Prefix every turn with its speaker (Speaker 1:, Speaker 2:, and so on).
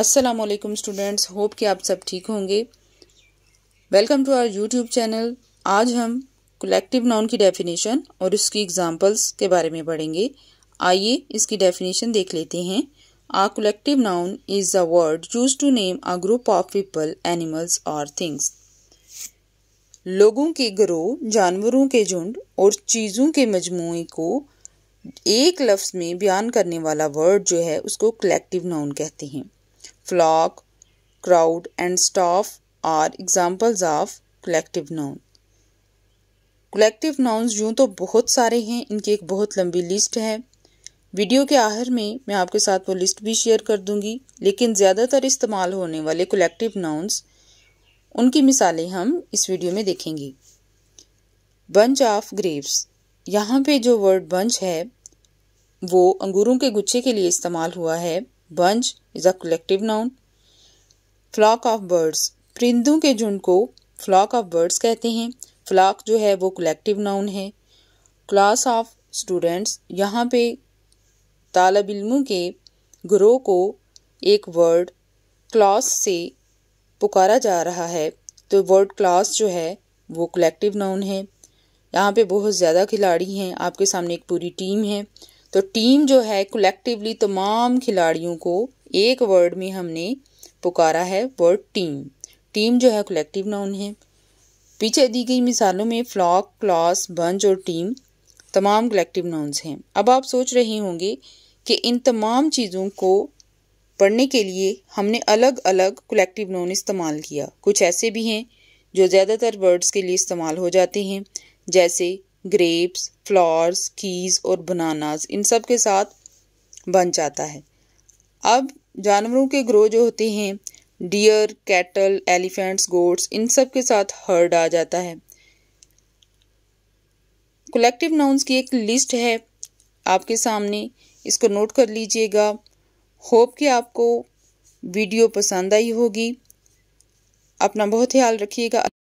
Speaker 1: अस्सलाम वालेकुम students hope कि आप सब ठीक होंगे welcome to our YouTube channel आज हम कलेक्टिव नाउन की डेफिनेशन और इसकी एग्जांपल्स के बारे में पढ़ेंगे आइए इसकी डेफिनेशन देख लेते हैं a collective noun is a word use to name a group of people animals और थिंग्स लोगों के ग्रोह जानवरों के झुंड और चीज़ों के मजमू को एक लफ्ज़ में बयान करने वाला वर्ड जो है उसको कलेक्टिव नाउन कहते हैं flock, crowd, and staff are examples of collective noun. collective nouns यूँ तो बहुत सारे हैं इनकी एक बहुत लंबी लिस्ट है वीडियो के आखिर में मैं आपके साथ वो लिस्ट भी शेयर कर दूंगी लेकिन ज़्यादातर इस्तेमाल होने वाले कलेक्टिव नाउन्स उनकी मिसालें हम इस वीडियो में देखेंगे बंच ऑफ ग्रेप्स यहाँ पे जो वर्ड बंच है वो अंगूरों के गुच्छे के लिए इस्तेमाल हुआ है bunch is a collective noun flock of birds परिंदों के झुंड को फ्लॉक ऑफ बर्ड्स कहते हैं फ्लॉक जो है वो कलेक्टिव नाउन है क्लास ऑफ स्टूडेंट्स यहाँ पे तालब इलमों के ग्रोह को एक वर्ड क्लास से पुकारा जा रहा है तो वर्ड क्लास जो है वो कलेक्टिव नाउन है यहाँ पे बहुत ज़्यादा खिलाड़ी हैं आपके सामने एक पूरी टीम है तो टीम जो है कलेक्टिवली तमाम खिलाड़ियों को एक वर्ड में हमने पुकारा है वर्ड टीम टीम जो है कलेक्टिव नाउन है पीछे दी गई मिसालों में फ्लॉक क्लास बंज और टीम तमाम कलेक्टिव नाउन्स हैं अब आप सोच रहे होंगे कि इन तमाम चीज़ों को पढ़ने के लिए हमने अलग अलग कलेक्टिव नाउन इस्तेमाल किया कुछ ऐसे भी हैं जो ज़्यादातर वर्ड्स के लिए इस्तेमाल हो जाते हैं जैसे ग्रेप्स फ्लावर्स कीज और बनानास इन सब के साथ बन जाता है अब जानवरों के ग्रो जो होते हैं डियर कैटल एलिफेंट्स गोट्स इन सब के साथ हर्ड आ जाता है कलेक्टिव नाउंस की एक लिस्ट है आपके सामने इसको नोट कर लीजिएगा होप कि आपको वीडियो पसंद आई होगी अपना बहुत ख्याल रखिएगा